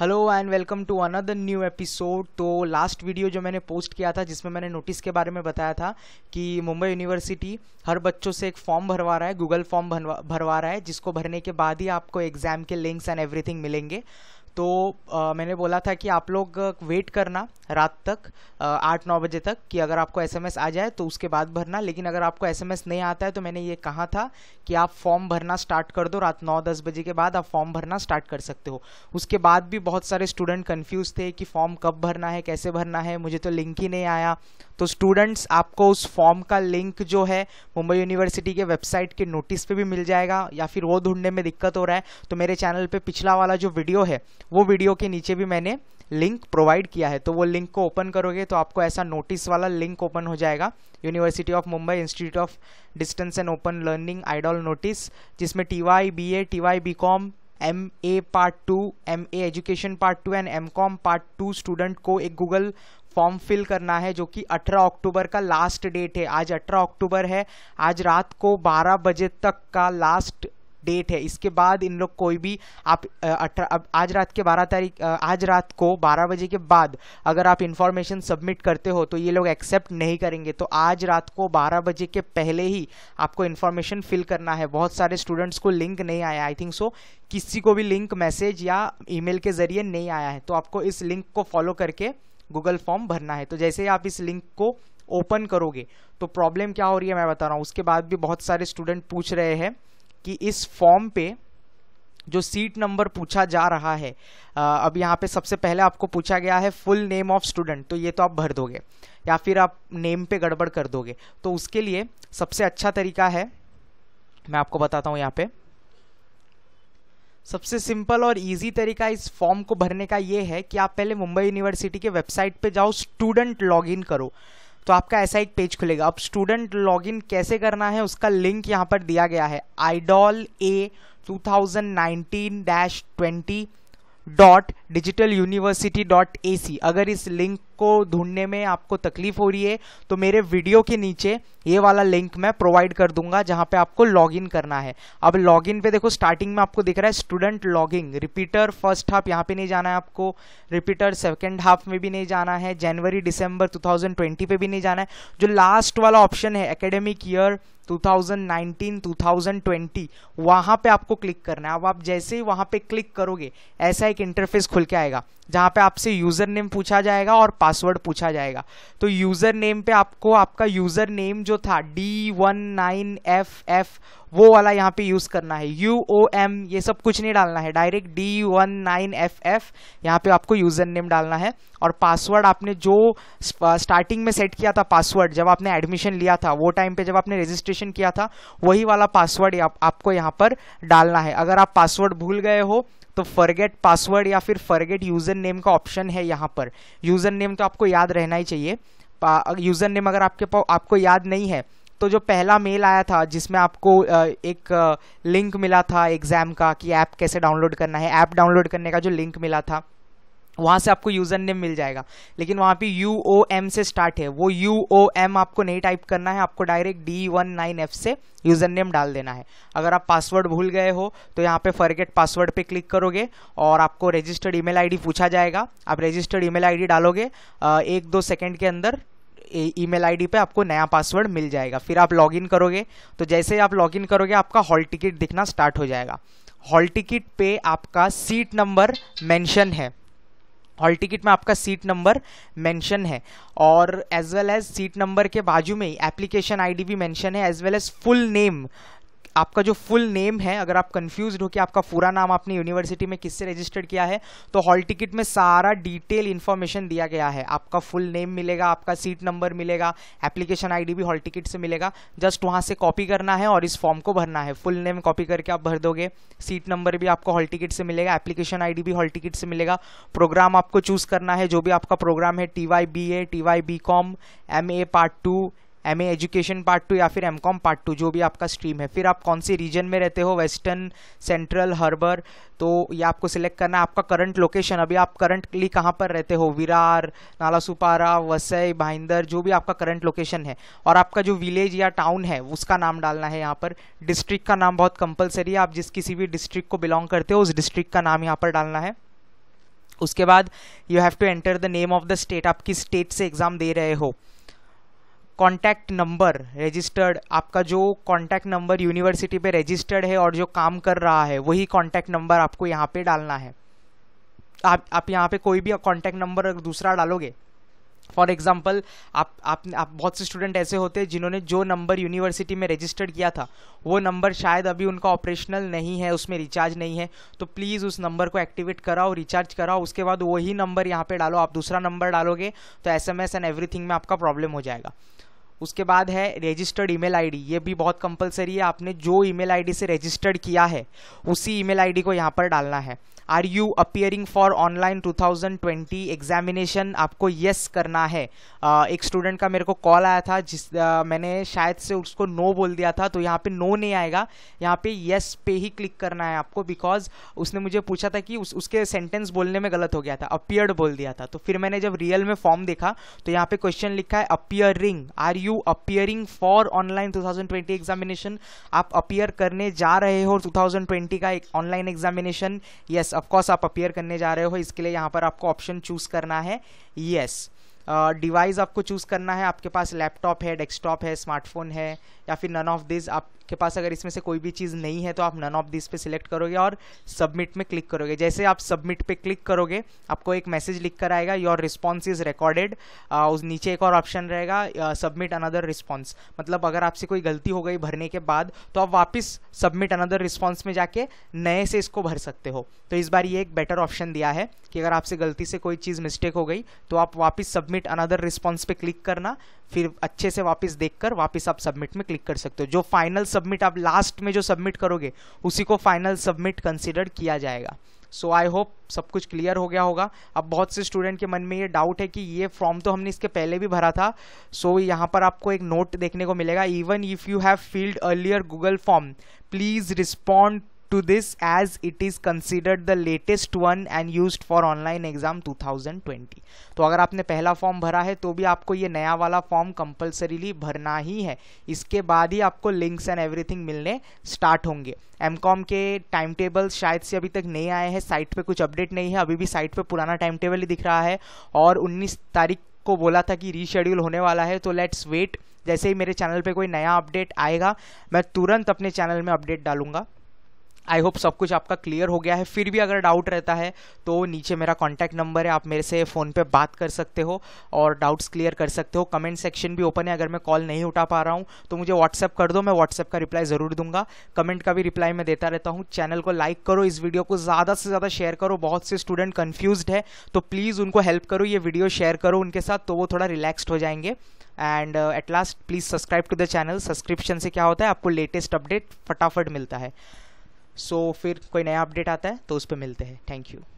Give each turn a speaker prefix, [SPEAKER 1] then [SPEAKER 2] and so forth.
[SPEAKER 1] Hello and welcome to another new episode तो last video जो मैंने पोस्ट किया था जिसमें मैंने नोटिस के बारे में बताया था कि मुंबई यूनिवर्सिटी हर बच्चों से एक फॉर्म भरवा रहा है गूगल फॉर्म भरवा रहा है जिसको भरने के बाद ही आपको एग्जाम के लिंक्स एंड एवरीथिंग मिलेंगे तो आ, मैंने बोला था कि आप लोग वेट करना रात तक आठ नौ बजे तक कि अगर आपको एसएमएस आ जाए तो उसके बाद भरना लेकिन अगर आपको एसएमएस नहीं आता है तो मैंने ये कहा था कि आप फॉर्म भरना स्टार्ट कर दो रात नौ दस बजे के बाद आप फॉर्म भरना स्टार्ट कर सकते हो उसके बाद भी बहुत सारे स्टूडेंट कन्फ्यूज थे कि फॉर्म कब भरना है कैसे भरना है मुझे तो लिंक ही नहीं आया तो स्टूडेंट्स आपको उस फॉर्म का लिंक जो है मुंबई यूनिवर्सिटी के वेबसाइट के नोटिस पे भी मिल जाएगा या फिर वो ढूंढने में दिक्कत हो रहा है तो मेरे चैनल पे पिछला वाला जो वीडियो है वो वीडियो के नीचे भी मैंने लिंक प्रोवाइड किया है तो वो लिंक को ओपन करोगे तो आपको ऐसा नोटिस वाला लिंक ओपन हो जाएगा university of Mumbai institute of distance and open learning IDOL notice जिसमें T Y B A T Y B com M A part two M A education part two and M com part two student को एक Google form fill करना है जो कि 18 अक्टूबर का last date है आज 18 अक्टूबर है आज रात को 12 बजे तक का लास्ट डेट है इसके बाद इन लोग कोई भी आप अठारह आज रात के बारह तारीख आज रात को बारह बजे के बाद अगर आप इन्फॉर्मेशन सबमिट करते हो तो ये लोग एक्सेप्ट नहीं करेंगे तो आज रात को बारह बजे के पहले ही आपको इन्फॉर्मेशन फिल करना है बहुत सारे स्टूडेंट्स को लिंक नहीं आया आई थिंक सो किसी को भी लिंक मैसेज या ईमेल के जरिए नहीं आया है तो आपको इस लिंक को फॉलो करके गूगल फॉर्म भरना है तो जैसे ही आप इस लिंक को ओपन करोगे तो प्रॉब्लम क्या हो रही है मैं बता रहा हूँ उसके बाद भी बहुत सारे स्टूडेंट पूछ रहे हैं कि इस फॉर्म पे जो सीट नंबर पूछा जा रहा है अब यहाँ पे सबसे पहले आपको पूछा गया है फुल नेम ऑफ स्टूडेंट तो ये तो आप भर दोगे या फिर आप नेम पे गड़बड़ कर दोगे तो उसके लिए सबसे अच्छा तरीका है मैं आपको बताता हूँ यहाँ पे सबसे सिंपल और इजी तरीका इस फॉर्म को भरने का ये है कि आप पहले मुंबई यूनिवर्सिटी के वेबसाइट पे जाओ स्टूडेंट लॉग करो तो आपका ऐसा एक पेज खुलेगा अब स्टूडेंट इन कैसे करना है उसका लिंक यहाँ पर दिया गया है IDOL A dash twenty dot digital university dot A C अगर इस लिंक को ढूंढने में आपको तकलीफ हो रही है तो मेरे वीडियो के नीचे ये वाला लिंक मैं प्रोवाइड कर दूंगा जहां पे आपको लॉगिन करना है अब लॉगिन पे देखो स्टार्टिंग में आपको दिख रहा है student logging repeater first half यहां पे नहीं जाना है आपको रिपीटर सेकेंड हाफ में भी नहीं जाना है जनवरी दिसंबर टू पे भी नहीं जाना है जो लास्ट वाला ऑप्शन है एकेडमिक ईयर 2019 2020 वहां पे आपको क्लिक करना है अब आप जैसे ही वहां पे क्लिक करोगे ऐसा एक इंटरफेस खुल के आएगा जहां पे आपसे यूजर नेम पूछा जाएगा और पासवर्ड पूछा जाएगा तो यूज़र नेम पे आपको आपका यूज़र नेम जो था D one nine F F वो वाला यहाँ पे यूज़ करना है यू ओ एम ये सब कुछ नहीं डालना है direct D one nine F F यहाँ पे आपको यूज़र नेम डालना है और पासवर्ड आपने जो स्टार्टिंग में सेट किया था पासवर्ड जब आपने एडमिशन लिया था वो टाइम पे जब आपने रजिस्ट्रेशन किया था वही वाला पासवर्ड आप, आपको यहाँ पर डालना है अगर आप पासवर्ड भूल गए हो तो फॉरगेट पासवर्ड या फिर फॉरगेट यूज़र नेम का ऑप्शन है यहाँ पर यूज़र नेम तो आपको याद रहना ही चाहिए यूज़र नेम अगर आपके पास आपको याद नहीं है तो जो पहला मेल आया था जिसमें आपको एक लिंक मिला था एग्ज़ाम का कि ऐप कैसे डाउनलोड करना है ऐप डाउनलोड करने का जो लिंक मिला था वहाँ से आपको यूज़र नेम मिल जाएगा लेकिन वहाँ पे यू ओ एम से स्टार्ट है वो यू ओ एम आपको नहीं टाइप करना है आपको direct D one nine F से यूज़र नेम डाल देना है अगर आप पासवर्ड भूल गए हो तो यहाँ पे फॉरगेट पासवर्ड पे क्लिक करोगे और आपको रजिस्टर्ड ईमेल आईडी पूछा जाएगा आप रजिस्टर्ड ईमेल आईडी डालोगे एक दो सेकेंड के अंदर ईमेल आईडी पे आपको नया पासवर्ड मिल जाएगा फिर आप लॉगिन करोगे तो जैसे ही आप लॉगिन करोगे आपका हॉल टिकट दिखना स्टार्ट हो जाएगा हॉल टिकट पे आपका सीट नंबर मेंशन है हॉल टिकट में आपका सीट नंबर मेंशन है और as well as seat number के बाजू में एप्लीकेशन आईडी भी मेंशन है as well as full name आपका जो फुल नेम है अगर आप कंफ्यूज हो कि आपका पूरा नाम आपने यूनिवर्सिटी में किससे रजिस्टर्ड किया है तो हॉल टिकट में सारा डिटेल इन्फॉर्मेशन दिया गया है आपका फुल नेम मिलेगा आपका सीट नंबर मिलेगा एप्लीकेशन आईडी भी हॉल टिकट से मिलेगा जस्ट वहाँ से कॉपी करना है और इस फॉर्म को भरना है फुल नेम कॉपी करके आप भर दोगे सीट नंबर भी आपको हॉल टिकट से मिलेगा एप्लीकेशन आई भी हॉल टिकट से मिलेगा प्रोग्राम आपको चूज करना है जो भी आपका प्रोग्राम है T Y B A T Y B com M A part two M education part two या फिर एम कॉम पार्ट टू जो भी आपका स्ट्रीम है फिर आप कौन से रीजन में रहते हो वेस्टर्न सेंट्रल हर्बर तो ये आपको सिलेक्ट करना है आपका करंट लोकेशन अभी आप करंटली कहाँ पर रहते हो विरार नाला सुपारा वसई भाइंदर जो भी आपका करंट लोकेशन है और आपका जो विलेज या टाउन है उसका नाम डालना है यहाँ पर डिस्ट्रिक्ट का नाम बहुत कंपलसरी है आप जिस किसी भी डिस्ट्रिक्ट को बिलोंग करते हो उस डिस्ट्रिक्ट का नाम यहाँ पर डालना है उसके बाद you have to enter the name of the state आप किस स्टेट से एग्ज़ाम दे रहे हो कॉन्टैक्ट नंबर रजिस्टर्ड आपका जो कॉन्टैक्ट नंबर यूनिवर्सिटी पे रजिस्टर्ड है और जो काम कर रहा है वही कॉन्टैक्ट नंबर आपको यहाँ पे डालना है आप आप यहाँ पे कोई भी कॉन्टैक्ट नंबर दूसरा डालोगे फॉर एग्जाम्पल आप आप बहुत से स्टूडेंट ऐसे होते हैं जिन्होंने जो नंबर यूनिवर्सिटी में रजिस्टर्ड किया था वो नंबर शायद अभी उनका ऑपरेशनल नहीं है उसमें रिचार्ज नहीं है तो प्लीज़ उस नंबर को एक्टिवेट कराओ रिचार्ज कराओ उसके बाद वही नंबर यहाँ पे डालो आप दूसरा नंबर डालोगे तो S M S and everything में आपका प्रॉब्लम हो जाएगा उसके बाद है रजिस्टर्ड ईमेल आईडी ये भी बहुत कंपलसरी है आपने जो ईमेल आईडी से रजिस्टर्ड किया है उसी ईमेल आईडी को यहाँ पर डालना है are you appearing for online 2020 examination आपको येस yes करना है uh, एक स्टूडेंट का मेरे को कॉल आया था जिस uh, मैंने शायद से उसको नो no बोल दिया था तो यहाँ पे नो no नहीं आएगा यहाँ पे यस yes पे ही क्लिक करना है आपको बिकॉज उसने मुझे पूछा था कि उस, उसके सेंटेंस बोलने में गलत हो गया था अपियर्ड बोल दिया था तो फिर मैंने जब रियल में फॉर्म देखा तो यहाँ पे क्वेश्चन लिखा है appearing are you appearing for online 2020 examination आप अपियर करने जा रहे हो 2020 का एक ऑनलाइन एग्जामिनेशन यस ऑफकोर्स आप अपेयर करने जा रहे हो इसके लिए यहाँ पर आपको ऑप्शन चूज करना है येस yes. डिवाइस uh, आपको चूज़ करना है आपके पास लैपटॉप है डेस्कटॉप है स्मार्टफोन है या फिर नन ऑफ दिस आप के पास अगर इसमें से कोई भी चीज़ नहीं है तो आप नन ऑफ दिस पे सिलेक्ट करोगे और सबमिट में क्लिक करोगे जैसे आप सबमिट पे क्लिक करोगे आपको एक मैसेज लिख कर आएगा योर रिस्पॉन्स इज रिकॉर्डेड उस नीचे एक और ऑप्शन रहेगा सबमिट अनदर रिस्पॉन्स मतलब अगर आपसे कोई गलती हो गई भरने के बाद तो आप वापस सबमिट अनदर रिस्पॉन्स में जाके नए से इसको भर सकते हो तो इस बार ये एक बेटर ऑप्शन दिया है कि अगर आपसे गलती से कोई चीज़ मिस्टेक हो गई तो आप वापस सबमिट अनदर रिस्पॉन्स पे क्लिक करना फिर अच्छे से वापस देखकर वापस आप सबमिट में क्लिक कर सकते हो जो फाइनल सबमिट आप लास्ट में जो सबमिट करोगे उसी को फाइनल सबमिट कंसिडर किया जाएगा सो आई होप सब कुछ क्लियर हो गया होगा अब बहुत से स्टूडेंट के मन में ये डाउट है कि ये फॉर्म तो हमने इसके पहले भी भरा था सो so, यहाँ पर आपको एक नोट देखने को मिलेगा even if you have filled earlier Google form please respond to this as it is considered the latest one and used for online exam 2020 तो अगर आपने पहला फॉर्म भरा है तो भी आपको ये नया वाला फॉर्म कंपलसरीली भरना ही है इसके बाद ही आपको लिंक्स एंड एवरीथिंग मिलने स्टार्ट होंगे एम कॉम के टाइम टेबल शायद से अभी तक नहीं आए हैं साइट पे कुछ अपडेट नहीं है अभी भी साइट पे पुराना टाइम टेबल ही दिख रहा है और 19 तारीख को बोला था कि रीशेड्यूल होने वाला है तो लेट्स वेट जैसे ही मेरे चैनल पे कोई नया अपडेट आएगा मैं तुरंत अपने चैनल में अपडेट डालूंगा आई होप सब कुछ आपका क्लियर हो गया है फिर भी अगर डाउट रहता है तो नीचे मेरा कॉन्टैक्ट नंबर है आप मेरे से फ़ोन पे बात कर सकते हो और डाउट्स क्लियर कर सकते हो कमेंट सेक्शन भी ओपन है अगर मैं कॉल नहीं उठा पा रहा हूँ तो मुझे व्हाट्सअप कर दो मैं व्हाट्सअप का रिप्लाई ज़रूर दूंगा कमेंट का भी रिप्लाई मैं देता रहता हूँ चैनल को लाइक करो इस वीडियो को ज़्यादा से ज़्यादा शेयर करो बहुत से स्टूडेंट कन्फ्यूज है तो प्लीज़ उनको हेल्प करो ये वीडियो शेयर करो उनके साथ तो वो थोड़ा रिलैक्सड हो जाएंगे and at last please subscribe to the channel subscription से क्या होता है आपको लेटेस्ट अपडेट फटाफट मिलता है सो so, फिर कोई नया अपडेट आता है तो उस पर मिलते हैं थैंक यू